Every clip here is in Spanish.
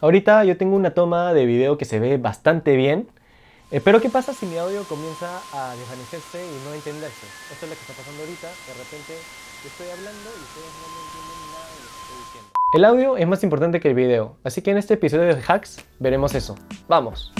Ahorita yo tengo una toma de video que se ve bastante bien, eh, pero ¿qué pasa si mi audio comienza a desvanecerse y no entenderse? Esto es lo que está pasando ahorita, de repente yo estoy hablando y ustedes no entienden nada de lo que estoy diciendo. El audio es más importante que el video, así que en este episodio de Hacks veremos eso. ¡Vamos!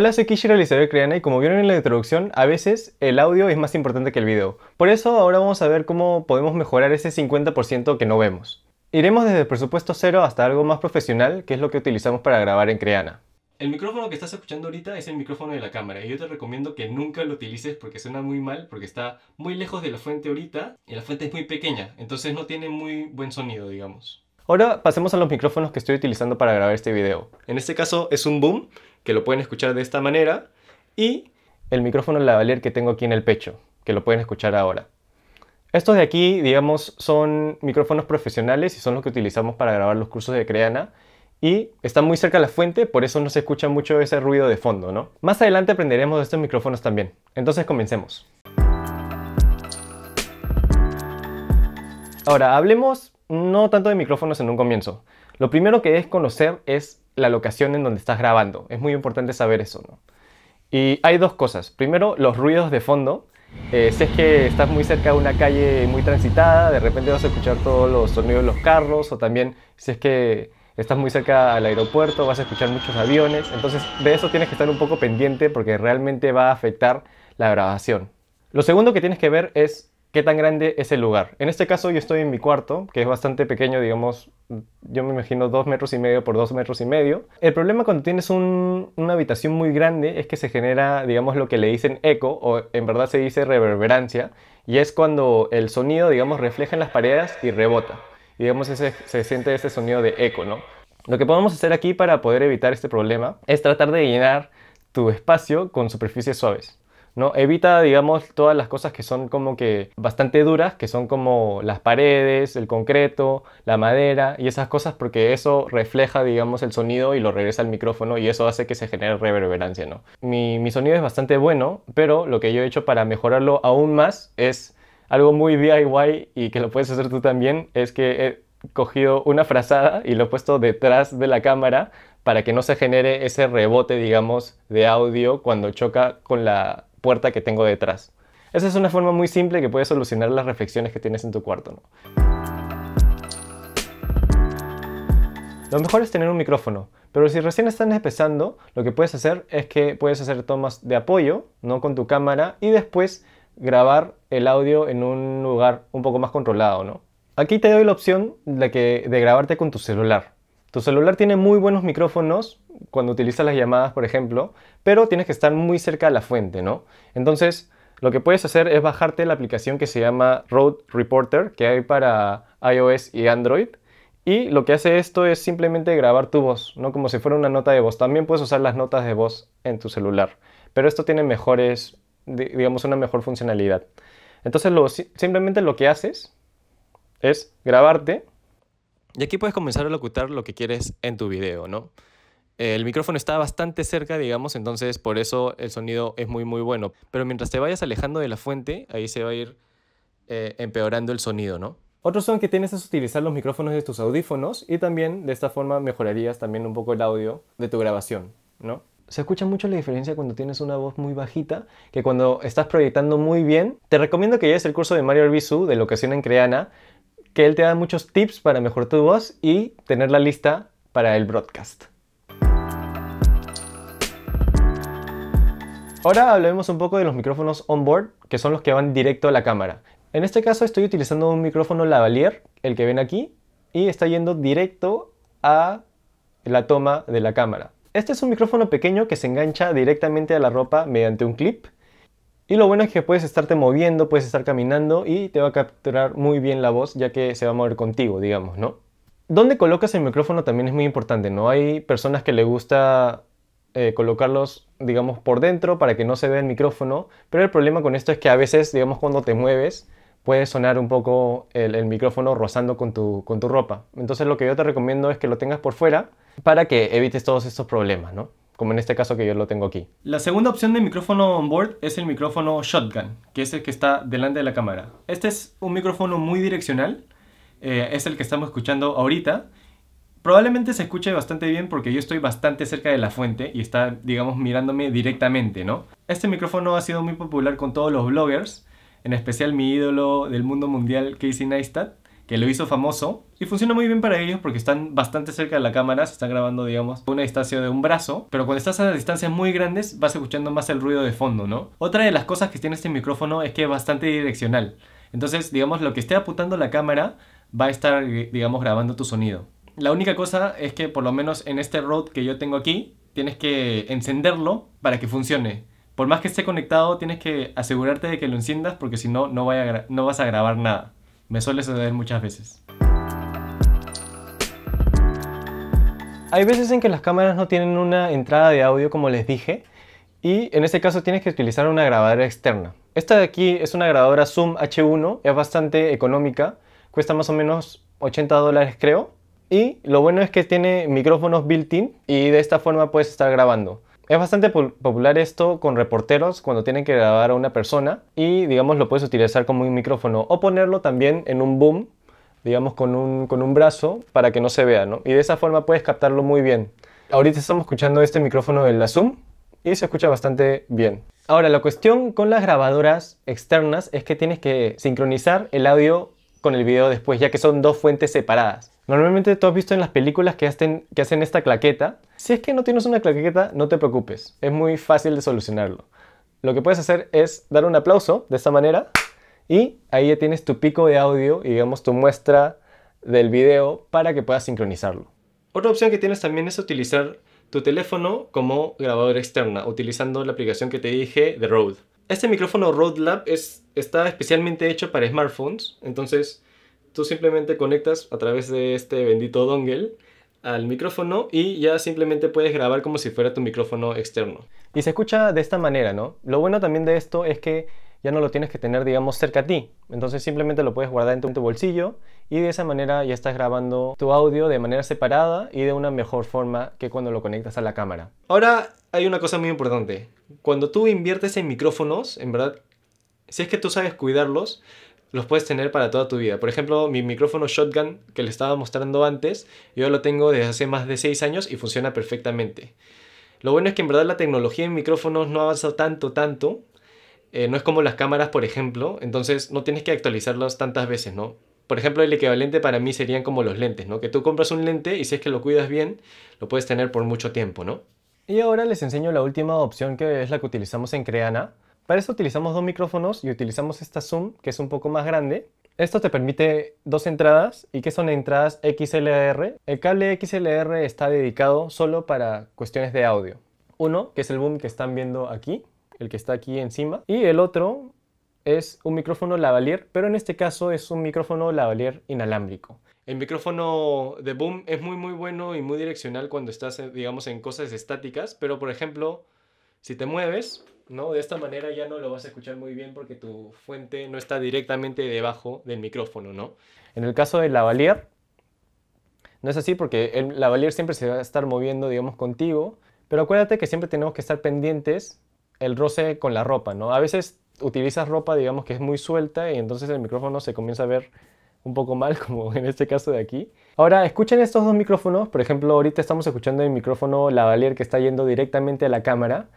Hola, soy realizador de Creana y como vieron en la introducción, a veces el audio es más importante que el video. Por eso ahora vamos a ver cómo podemos mejorar ese 50% que no vemos. Iremos desde el presupuesto cero hasta algo más profesional, que es lo que utilizamos para grabar en Creana. El micrófono que estás escuchando ahorita es el micrófono de la cámara y yo te recomiendo que nunca lo utilices porque suena muy mal, porque está muy lejos de la fuente ahorita y la fuente es muy pequeña, entonces no tiene muy buen sonido, digamos. Ahora pasemos a los micrófonos que estoy utilizando para grabar este video. En este caso es un boom que lo pueden escuchar de esta manera, y el micrófono lavalier que tengo aquí en el pecho, que lo pueden escuchar ahora. Estos de aquí, digamos, son micrófonos profesionales y son los que utilizamos para grabar los cursos de Creana y están muy cerca de la fuente, por eso no se escucha mucho ese ruido de fondo, ¿no? Más adelante aprenderemos de estos micrófonos también. Entonces comencemos. Ahora, hablemos no tanto de micrófonos en un comienzo, lo primero que es conocer es la locación en donde estás grabando. Es muy importante saber eso, ¿no? Y hay dos cosas. Primero, los ruidos de fondo. Eh, si es que estás muy cerca de una calle muy transitada, de repente vas a escuchar todos los sonidos de los carros, o también si es que estás muy cerca del aeropuerto, vas a escuchar muchos aviones. Entonces, de eso tienes que estar un poco pendiente porque realmente va a afectar la grabación. Lo segundo que tienes que ver es qué tan grande es el lugar. En este caso yo estoy en mi cuarto, que es bastante pequeño, digamos, yo me imagino dos metros y medio por dos metros y medio. El problema cuando tienes una habitación muy grande es que se genera, digamos, lo que le dicen eco, o en verdad se dice reverberancia, y es cuando el sonido, digamos, refleja en las paredes y rebota. digamos, ese, se siente ese sonido de eco, ¿no? Lo que podemos hacer aquí para poder evitar este problema es tratar de llenar tu espacio con superficies suaves. ¿no? Evita, digamos, todas las cosas que son como que bastante duras, que son como las paredes, el concreto, la madera y esas cosas porque eso refleja, digamos, el sonido y lo regresa al micrófono y eso hace que se genere reverberancia, ¿no? Mi, mi sonido es bastante bueno, pero lo que yo he hecho para mejorarlo aún más es algo muy DIY y que lo puedes hacer tú también, es que he cogido una frazada y lo he puesto detrás de la cámara para que no se genere ese rebote, digamos, de audio cuando choca con la puerta que tengo detrás. Esa es una forma muy simple que puede solucionar las reflexiones que tienes en tu cuarto. Lo mejor es tener un micrófono, pero si recién estás empezando, lo que puedes hacer es que puedes hacer tomas de apoyo, no con tu cámara, y después grabar el audio en un lugar un poco más controlado, ¿no? Aquí te doy la opción de, que, de grabarte con tu celular. Tu celular tiene muy buenos micrófonos cuando utilizas las llamadas, por ejemplo, pero tienes que estar muy cerca de la fuente, ¿no? Entonces, lo que puedes hacer es bajarte la aplicación que se llama Road Reporter, que hay para iOS y Android. Y lo que hace esto es simplemente grabar tu voz, no como si fuera una nota de voz. También puedes usar las notas de voz en tu celular, pero esto tiene mejores, digamos, una mejor funcionalidad. Entonces, simplemente lo que haces es grabarte y aquí puedes comenzar a locutar lo que quieres en tu video, ¿no? El micrófono está bastante cerca, digamos, entonces por eso el sonido es muy, muy bueno. Pero mientras te vayas alejando de la fuente, ahí se va a ir eh, empeorando el sonido, ¿no? Otro son que tienes es utilizar los micrófonos de tus audífonos y también de esta forma mejorarías también un poco el audio de tu grabación, ¿no? se escucha mucho la diferencia cuando tienes una voz muy bajita que cuando estás proyectando muy bien. Te recomiendo que lleves el curso de Mario Arbizu de locación en Creana que él te da muchos tips para mejorar tu voz y tenerla lista para el broadcast. Ahora hablemos un poco de los micrófonos onboard, que son los que van directo a la cámara. En este caso estoy utilizando un micrófono lavalier, el que ven aquí, y está yendo directo a la toma de la cámara. Este es un micrófono pequeño que se engancha directamente a la ropa mediante un clip y lo bueno es que puedes estarte moviendo, puedes estar caminando y te va a capturar muy bien la voz ya que se va a mover contigo, digamos, ¿no? Dónde colocas el micrófono también es muy importante, ¿no? Hay personas que le gusta eh, colocarlos, digamos, por dentro para que no se vea el micrófono, pero el problema con esto es que a veces, digamos, cuando te mueves, puede sonar un poco el, micrófono rozando con tu, con tu ropa. Entonces lo que yo te recomiendo es que lo tengas por fuera para que evites todos estos problemas, ¿no? como en este caso que yo lo tengo aquí. La segunda opción de micrófono on-board es el micrófono shotgun, que es el que está delante de la cámara. Este es un micrófono muy direccional, eh, es el que estamos escuchando ahorita. Probablemente se escuche bastante bien porque yo estoy bastante cerca de la fuente y está, digamos, mirándome directamente, ¿no? Este micrófono ha sido muy popular con todos los bloggers, en especial mi ídolo del mundo mundial, Casey Neistat que lo hizo famoso y funciona muy bien para ellos porque están bastante cerca de la cámara, se están grabando, digamos, a una distancia de un brazo, pero cuando estás a distancias muy grandes vas escuchando más el ruido de fondo, ¿no? Otra de las cosas que tiene este micrófono es que es bastante direccional. Entonces, digamos, lo que esté apuntando la cámara va a estar, eh, digamos, grabando tu sonido. La única cosa es que, por lo menos en este Rode que yo tengo aquí, tienes que encenderlo para que funcione. Por más que esté conectado, tienes que asegurarte de que lo enciendas porque si no, no, no vas a grabar nada. Me suele suceder muchas veces. Hay veces en que las cámaras no tienen una entrada de audio como les dije y en este caso tienes que utilizar una grabadora externa. Esta de aquí es una grabadora Zoom H1, es bastante económica, cuesta más o menos 80 dólares creo y lo bueno es que tiene micrófonos built-in y de esta forma puedes estar grabando. Es bastante popular esto con reporteros cuando tienen que grabar a una persona y digamos lo puedes utilizar como un micrófono o ponerlo también en un boom, digamos con un, con un brazo para que no se vea, ¿no? Y de esa forma puedes captarlo muy bien. Ahorita estamos escuchando este micrófono de la Zoom y se escucha bastante bien. Ahora, la cuestión con las grabadoras externas es que tienes que sincronizar el audio con el video después, ya que son dos fuentes separadas. Normalmente tú has visto en las películas que, hacen, que hacen esta claqueta. Si es que no tienes una claqueta, no te preocupes, es muy fácil de solucionarlo. Lo que puedes hacer es dar un aplauso de esta manera y ahí ya tienes tu pico de audio y digamos tu muestra del video para que puedas sincronizarlo. Otra opción que tienes también es utilizar tu teléfono como grabadora externa, utilizando la aplicación que te dije The Road este micrófono Rode Lab es, está especialmente hecho para smartphones, entonces tú simplemente conectas a través de este bendito dongle al micrófono y ya simplemente puedes grabar como si fuera tu micrófono externo. Y se escucha de esta manera, ¿no? Lo bueno también de esto es que ya no lo tienes que tener, digamos, cerca a ti. Entonces simplemente lo puedes guardar en tu, bolsillo y de esa manera ya estás grabando tu audio de manera separada y de una mejor forma que cuando lo conectas a la cámara. Ahora hay una cosa muy importante. Cuando tú inviertes en micrófonos, en verdad, si es que tú sabes cuidarlos, los puedes tener para toda tu vida. Por ejemplo, mi micrófono Shotgun que le estaba mostrando antes, yo lo tengo desde hace más de 6 años y funciona perfectamente. Lo bueno es que en verdad la tecnología en micrófonos no ha avanzado tanto, tanto, eh, no es como las cámaras, por ejemplo, entonces no tienes que actualizarlas tantas veces, ¿no? Por ejemplo, el equivalente para mí serían como los lentes, ¿no? Que tú compras un lente y si es que lo cuidas bien, lo puedes tener por mucho tiempo, ¿no? Y ahora les enseño la última opción que es la que utilizamos en Creana. Para eso utilizamos dos micrófonos y utilizamos esta Zoom, que es un poco más grande. Esto te permite dos entradas y que son entradas XLR. El cable XLR está dedicado solo para cuestiones de audio. Uno, que es el boom que están viendo aquí, el que está aquí encima. Y el otro es un micrófono lavalier, pero en este caso es un micrófono lavalier inalámbrico. El micrófono de boom es muy muy bueno y muy direccional cuando estás, eh, digamos, en cosas estáticas, pero por ejemplo, si te mueves, ¿no? De esta manera ya no lo vas a escuchar muy bien porque tu fuente no está directamente debajo del micrófono, ¿no? En el caso del lavalier, no es así porque el lavalier siempre se va a estar moviendo, digamos, contigo, pero acuérdate que siempre tenemos que estar pendientes el roce con la ropa, ¿no? A veces utilizas ropa, digamos, que es muy suelta y entonces el micrófono se comienza a ver un poco mal, como en este caso de aquí. Ahora, escuchen estos dos micrófonos. Por ejemplo, ahorita estamos escuchando el micrófono lavalier que está yendo directamente a la cámara.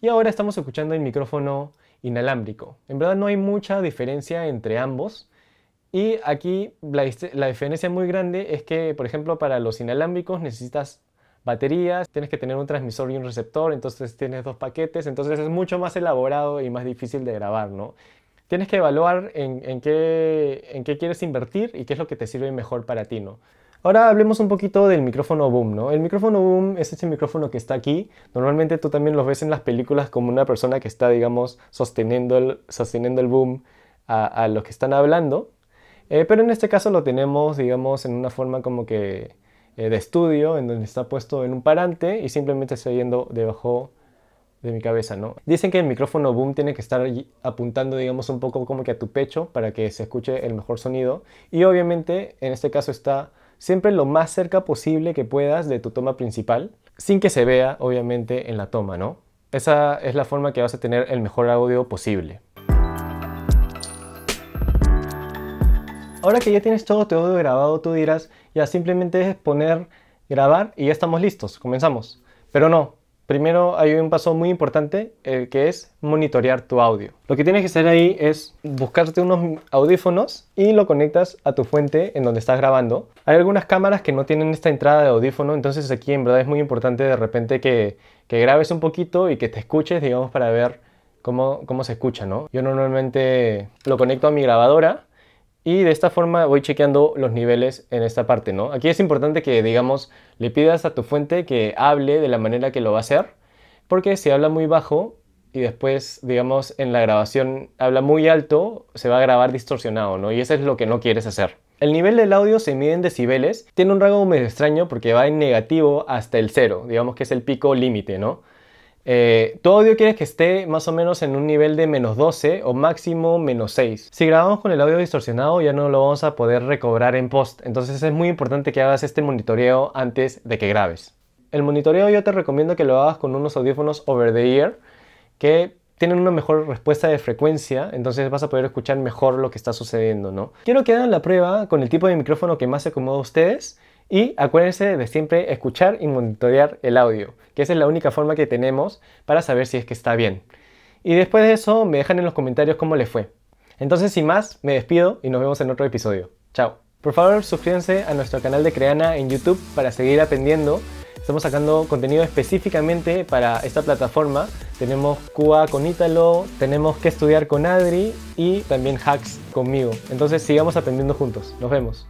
Y ahora estamos escuchando el micrófono inalámbrico. En verdad no hay mucha diferencia entre ambos. Y aquí la, la diferencia muy grande es que, por ejemplo, para los inalámbricos necesitas baterías, tienes que tener un transmisor y un receptor, entonces tienes dos paquetes, entonces es mucho más elaborado y más difícil de grabar, ¿no? Tienes que evaluar en, qué, en qué quieres invertir y qué es lo que te sirve mejor para ti, ¿no? Ahora hablemos un poquito del micrófono boom, ¿no? El micrófono boom es ese micrófono que está aquí. Normalmente tú también lo ves en las películas como una persona que está, digamos, sosteniendo el, sosteniendo el boom a, a los que están hablando. Eh, pero en este caso lo tenemos, digamos, en una forma como que eh, de estudio en donde está puesto en un parante y simplemente estoy oyendo debajo de mi cabeza, ¿no? Dicen que el micrófono boom tiene que estar apuntando, digamos, un poco como que a tu pecho para que se escuche el mejor sonido. Y obviamente, en este caso está siempre lo más cerca posible que puedas de tu toma principal, sin que se vea, obviamente, en la toma, ¿no? Esa es la forma que vas a tener el mejor audio posible. Ahora que ya tienes todo tu audio grabado, tú dirás, ya simplemente es poner grabar y ya estamos listos, comenzamos. Pero no, primero hay un paso muy importante el eh, que es monitorear tu audio. Lo que tienes que hacer ahí es buscarte unos audífonos y lo conectas a tu fuente en donde estás grabando. Hay algunas cámaras que no tienen esta entrada de audífono, entonces aquí en verdad es muy importante de repente que, que grabes un poquito y que te escuches, digamos, para ver cómo, cómo se escucha, ¿no? Yo normalmente lo conecto a mi grabadora y de esta forma voy chequeando los niveles en esta parte, ¿no? Aquí es importante que, digamos, le pidas a tu fuente que hable de la manera que lo va a hacer, porque si habla muy bajo y después, digamos, en la grabación habla muy alto, se va a grabar distorsionado, ¿no? Y eso es lo que no quieres hacer. El nivel del audio se mide en decibeles, tiene un rango medio extraño porque va en negativo hasta el cero, digamos que es el pico límite, ¿no? Eh, tu audio quieres que esté más o menos en un nivel de menos 12 o máximo menos 6. Si grabamos con el audio distorsionado ya no lo vamos a poder recobrar en post, entonces es muy importante que hagas este monitoreo antes de que grabes. El monitoreo yo te recomiendo que lo hagas con unos audífonos over the ear que tienen una mejor respuesta de frecuencia, entonces vas a poder escuchar mejor lo que está sucediendo, Quiero que hagan la prueba con el tipo de micrófono que más se acomoda a ustedes y acuérdense de siempre escuchar y monitorear el audio, que esa es la única forma que tenemos para saber si es que está bien. Y después de eso me dejan en los comentarios cómo les fue. Entonces sin más, me despido y nos vemos en otro episodio. Chao. Por favor, suscríbanse a nuestro canal de Creana en YouTube para seguir aprendiendo. Estamos sacando contenido específicamente para esta plataforma. Tenemos Cuba con Ítalo, tenemos que estudiar con Adri y también hacks conmigo. Entonces sigamos aprendiendo juntos. Nos vemos.